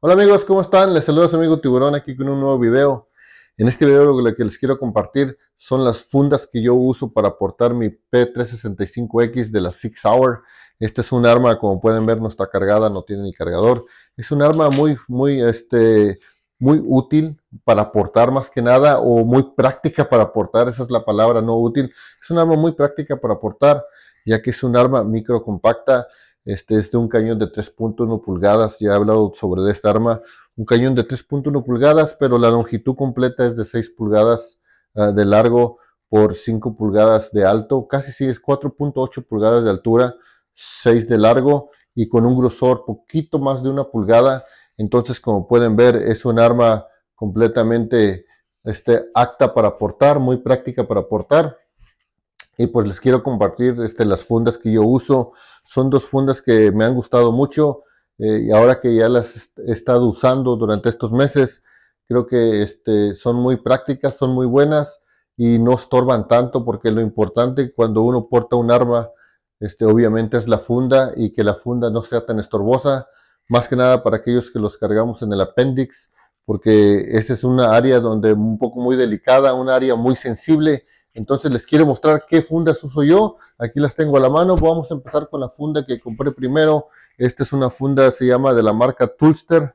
Hola amigos, ¿cómo están? Les saludo su amigo Tiburón aquí con un nuevo video. En este video lo que les quiero compartir son las fundas que yo uso para portar mi P365X de la Six Hour. Este es un arma, como pueden ver, no está cargada, no tiene ni cargador. Es un arma muy, muy, este, muy útil para portar más que nada o muy práctica para portar, esa es la palabra, no útil. Es un arma muy práctica para portar, ya que es un arma micro compacta este es de un cañón de 3.1 pulgadas, ya he hablado sobre esta arma, un cañón de 3.1 pulgadas, pero la longitud completa es de 6 pulgadas ah, de largo por 5 pulgadas de alto, casi sí es 4.8 pulgadas de altura, 6 de largo y con un grosor poquito más de una pulgada. Entonces, como pueden ver, es un arma completamente este, acta para portar, muy práctica para portar. Y pues les quiero compartir este, las fundas que yo uso. Son dos fundas que me han gustado mucho eh, y ahora que ya las he estado usando durante estos meses, creo que este, son muy prácticas, son muy buenas y no estorban tanto porque lo importante cuando uno porta un arma, este, obviamente es la funda y que la funda no sea tan estorbosa, más que nada para aquellos que los cargamos en el apéndice, porque esa es una área donde un poco muy delicada, un área muy sensible entonces les quiero mostrar qué fundas uso yo. Aquí las tengo a la mano. Vamos a empezar con la funda que compré primero. Esta es una funda, se llama de la marca Toolster.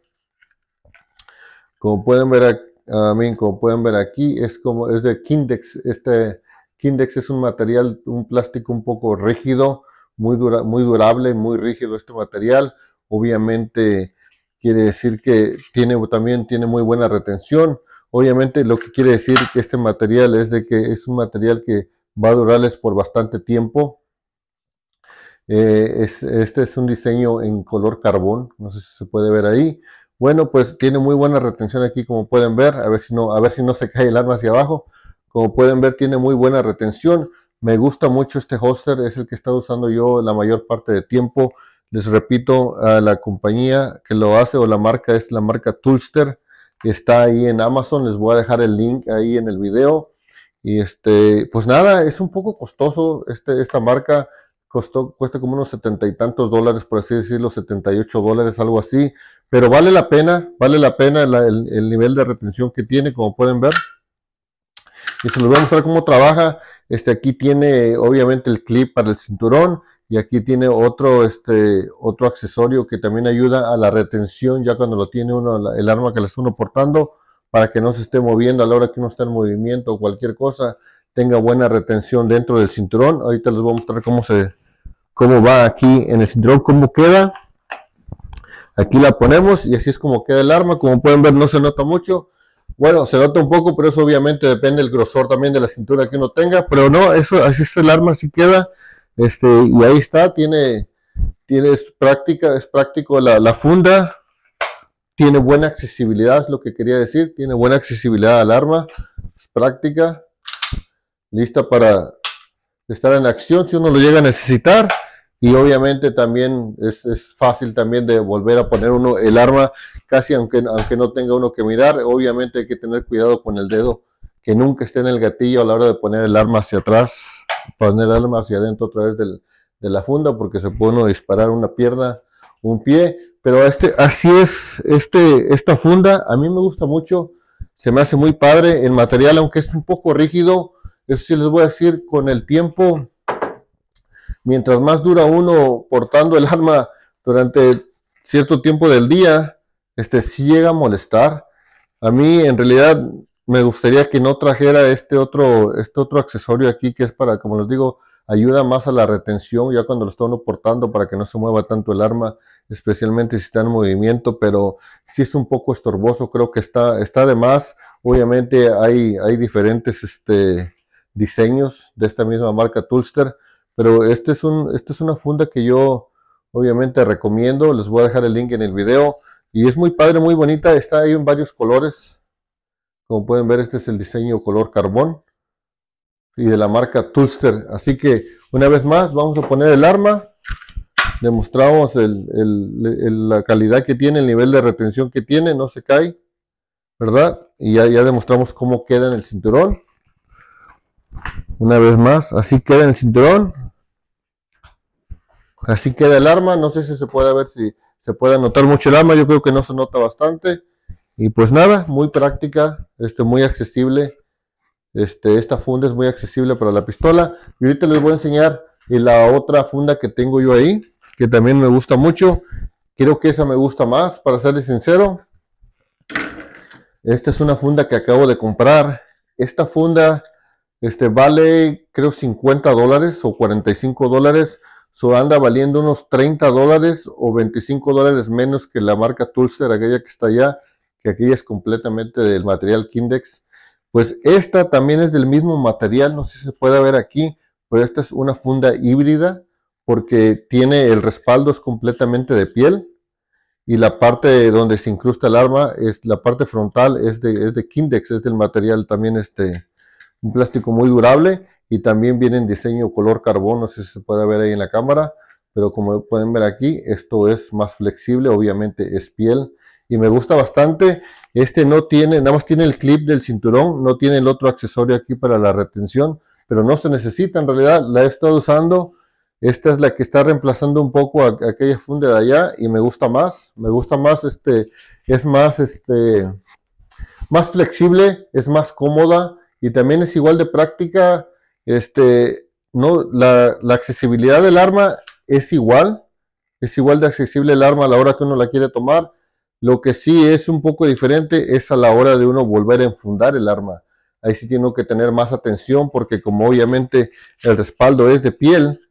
Como pueden ver, ah, como pueden ver aquí, es como es de Kindex. Este Kindex es un material, un plástico un poco rígido, muy, dura, muy durable, muy rígido este material. Obviamente quiere decir que tiene, también tiene muy buena retención. Obviamente lo que quiere decir que este material es de que es un material que va a durarles por bastante tiempo. Eh, este es un diseño en color carbón, no sé si se puede ver ahí. Bueno, pues tiene muy buena retención aquí como pueden ver, a ver si no, a ver si no se cae el arma hacia abajo. Como pueden ver tiene muy buena retención. Me gusta mucho este hoster, es el que he estado usando yo la mayor parte de tiempo. Les repito, a la compañía que lo hace o la marca es la marca Toolster está ahí en Amazon, les voy a dejar el link ahí en el video. Y este, pues nada, es un poco costoso este, esta marca, cuesta como unos setenta y tantos dólares, por así decirlo, 78 dólares, algo así, pero vale la pena, vale la pena el, nivel de retención que tiene, como pueden ver. Y se los voy a mostrar cómo trabaja. Este aquí tiene obviamente el clip para el cinturón y aquí tiene otro, este, otro accesorio que también ayuda a la retención ya cuando lo tiene uno, el arma que le está uno portando, para que no se esté moviendo a la hora que uno está en movimiento o cualquier cosa, tenga buena retención dentro del cinturón. Ahorita les voy a mostrar cómo se cómo va aquí en el cinturón, cómo queda. Aquí la ponemos y así es como queda el arma. Como pueden ver no se nota mucho. Bueno, se nota un poco, pero eso obviamente depende del grosor también de la cintura que uno tenga. Pero no, eso así es el arma, así queda. Este, y ahí está, tiene, tiene es práctica, es práctico la, funda, tiene buena accesibilidad, es lo que quería decir, tiene buena accesibilidad al arma, es práctica, lista para estar en acción si uno lo llega a necesitar y obviamente también es, es, fácil también de volver a poner uno el arma casi aunque, aunque no tenga uno que mirar obviamente hay que tener cuidado con el dedo que nunca esté en el gatillo a la hora de poner el arma hacia atrás poner el arma hacia adentro a través de la funda porque se puede uno disparar una pierna, un pie, pero este, así es, este, esta funda a mí me gusta mucho, se me hace muy padre el material, aunque es un poco rígido, eso sí les voy a decir, con el tiempo, mientras más dura uno portando el arma durante cierto tiempo del día, este sí llega a molestar. A mí en realidad me gustaría que no trajera este otro, este otro accesorio aquí que es para, como les digo, ayuda más a la retención ya cuando lo está uno portando para que no se mueva tanto el arma, especialmente si está en movimiento, pero si es un poco estorboso, creo que está, está de más. Obviamente hay, hay diferentes este, diseños de esta misma marca Toolster, pero este es un, esta es una funda que yo obviamente recomiendo, les voy a dejar el link en el video y es muy padre, muy bonita, está ahí en varios colores como pueden ver, este es el diseño color carbón y de la marca Tulster. Así que una vez más vamos a poner el arma. Demostramos la calidad que tiene, el nivel de retención que tiene, no se cae, ¿verdad? Y ya, ya demostramos cómo queda en el cinturón. Una vez más, así queda en el cinturón. Así queda el arma. No sé si se puede ver si se puede notar mucho el arma. Yo creo que no se nota bastante. Y pues nada, muy práctica, este, muy accesible. Este, esta funda es muy accesible para la pistola. Y ahorita les voy a enseñar eh, la otra funda que tengo yo ahí, que también me gusta mucho. Creo que esa me gusta más, para serles sincero. Esta es una funda que acabo de comprar. Esta funda este, vale, creo, 50 dólares o 45 dólares. So anda valiendo unos 30 dólares o 25 dólares menos que la marca Tulster, aquella que está allá que aquella es completamente del material Kindex. Pues esta también es del mismo material, no sé si se puede ver aquí, pero esta es una funda híbrida porque tiene el respaldo es completamente de piel y la parte donde se incrusta el arma es la parte frontal es de, es de Kindex, es del material también este un plástico muy durable y también viene en diseño color carbón, no sé si se puede ver ahí en la cámara, pero como pueden ver aquí, esto es más flexible, obviamente es piel, y me gusta bastante. Este no tiene, nada más tiene el clip del cinturón, no tiene el otro accesorio aquí para la retención, pero no se necesita en realidad, la he estado usando. Esta es la que está reemplazando un poco a, aquella funda de allá y me gusta más, me gusta más, este, es más, este, más flexible, es más cómoda y también es igual de práctica. Este, no, la, la accesibilidad del arma es igual, es igual de accesible el arma a la hora que uno la quiere tomar lo que sí es un poco diferente es a la hora de uno volver a enfundar el arma. Ahí sí tiene que tener más atención porque como obviamente el respaldo es de piel,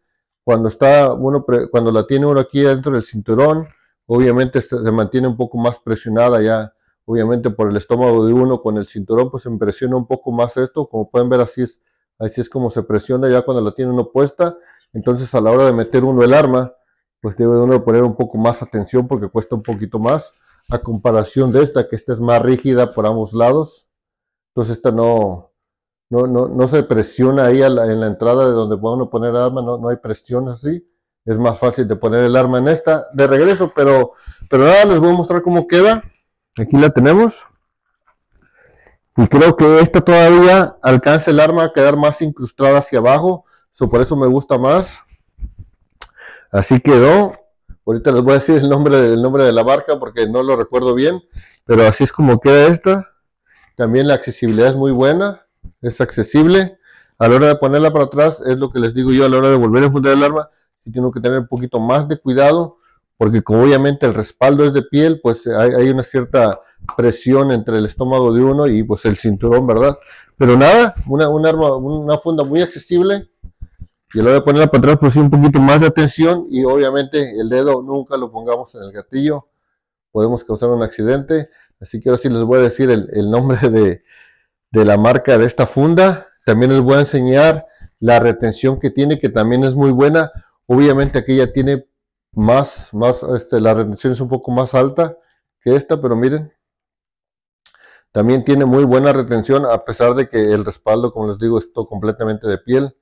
cuando, está uno, cuando la tiene uno aquí dentro del cinturón, obviamente se mantiene un poco más presionada ya, obviamente por el estómago de uno con el cinturón, pues se presiona un poco más esto, como pueden ver así es, así es como se presiona ya cuando la tiene uno puesta, entonces a la hora de meter uno el arma, pues debe uno poner un poco más atención porque cuesta un poquito más, a comparación de esta, que esta es más rígida por ambos lados. Entonces esta no, no, se presiona ahí en la entrada de donde uno poner el arma, no, hay presión así. Es más fácil de poner el arma en esta de regreso, pero, pero nada, les voy a mostrar cómo queda. Aquí la tenemos. Y creo que esta todavía alcanza el arma a quedar más incrustada hacia abajo. por eso me gusta más. Así quedó. Ahorita les voy a decir el nombre, del nombre de la barca porque no lo recuerdo bien, pero así es como queda esta. También la accesibilidad es muy buena, es accesible. A la hora de ponerla para atrás, es lo que les digo yo, a la hora de volver a enfundar el arma, si tengo que tener un poquito más de cuidado, porque como obviamente el respaldo es de piel, pues hay, una cierta presión entre el estómago de uno y pues el cinturón, ¿verdad? Pero nada, una funda muy accesible, y lo voy a poner para atrás por pues si un poquito más de atención y obviamente el dedo nunca lo pongamos en el gatillo. Podemos causar un accidente. Así que ahora sí les voy a decir el, nombre de, de la marca de esta funda. También les voy a enseñar la retención que tiene, que también es muy buena. Obviamente aquí ya tiene más, más, este, la retención es un poco más alta que esta, pero miren, también tiene muy buena retención a pesar de que el respaldo, como les digo, es todo completamente de piel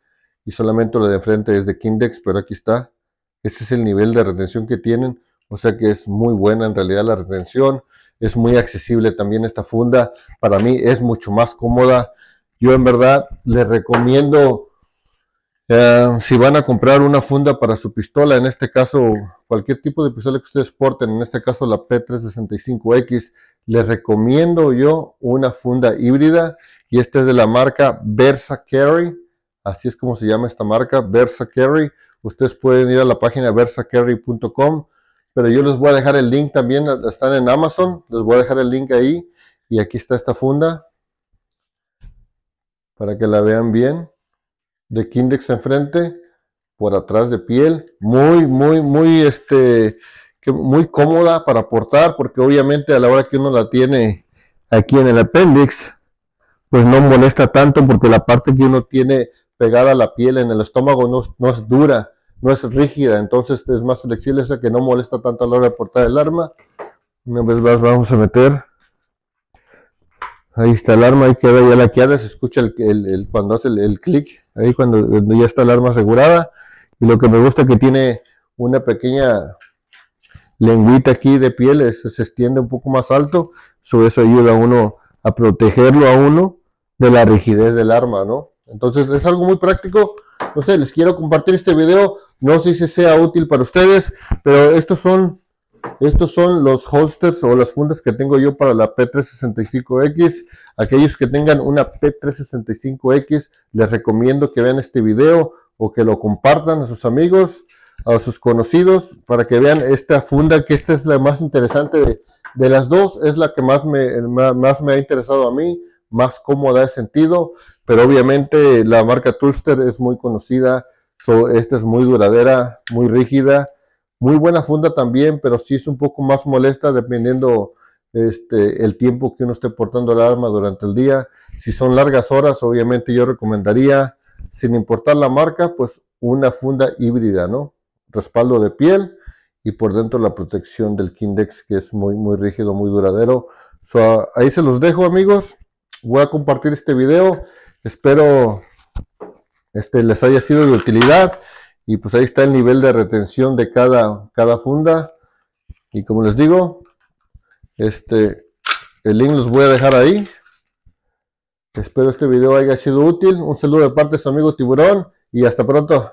y solamente lo de enfrente es de Kindex, pero aquí está. Este es el nivel de retención que tienen, o sea que es muy buena en realidad la retención. Es muy accesible también esta funda. Para mí es mucho más cómoda. Yo en verdad les recomiendo, eh, si van a comprar una funda para su pistola, en este caso cualquier tipo de pistola que ustedes porten, en este caso la P365X, les recomiendo yo una funda híbrida y esta es de la marca Versa Carry. Así es como se llama esta marca, Versa Carry. Ustedes pueden ir a la página versacarry.com, pero yo les voy a dejar el link también, están en Amazon, les voy a dejar el link ahí. Y aquí está esta funda para que la vean bien. De Kindex enfrente, por atrás de piel, muy, muy, muy, este, muy cómoda para portar, porque obviamente a la hora que uno la tiene aquí en el apéndice, pues no molesta tanto porque la parte que uno tiene pegada a la piel, en el estómago, no, es dura, no es rígida, entonces es más flexible, esa que no molesta tanto a la hora de portar el arma. Una vez más vamos a meter. Ahí está el arma, ahí queda ya laqueada, se escucha el, cuando hace el, clic, ahí cuando, ya está el arma asegurada. Y lo que me gusta es que tiene una pequeña lengüita aquí de piel, se extiende un poco más alto, sobre eso ayuda a uno a protegerlo a uno de la rigidez del arma, ¿no? Entonces es algo muy práctico. No sé, les quiero compartir este video. No sé si sea útil para ustedes, pero estos son, estos son los holsters o las fundas que tengo yo para la P365X. Aquellos que tengan una P365X, les recomiendo que vean este video o que lo compartan a sus amigos, a sus conocidos, para que vean esta funda, que esta es la más interesante de, las dos. Es la que más me, más me ha interesado a mí más cómoda de sentido, pero obviamente la marca Tulster es muy conocida, esta es muy duradera, muy rígida, muy buena funda también, pero sí es un poco más molesta dependiendo este, el tiempo que uno esté portando el arma durante el día. Si son largas horas, obviamente yo recomendaría, sin importar la marca, pues una funda híbrida, ¿no? Respaldo de piel y por dentro la protección del Kindex que es muy, muy rígido, muy duradero. ahí se los dejo amigos voy a compartir este video. Espero este, les haya sido de utilidad. Y pues ahí está el nivel de retención de cada, cada funda. Y como les digo, este, el link los voy a dejar ahí. Espero este video haya sido útil. Un saludo de parte de su amigo Tiburón y hasta pronto.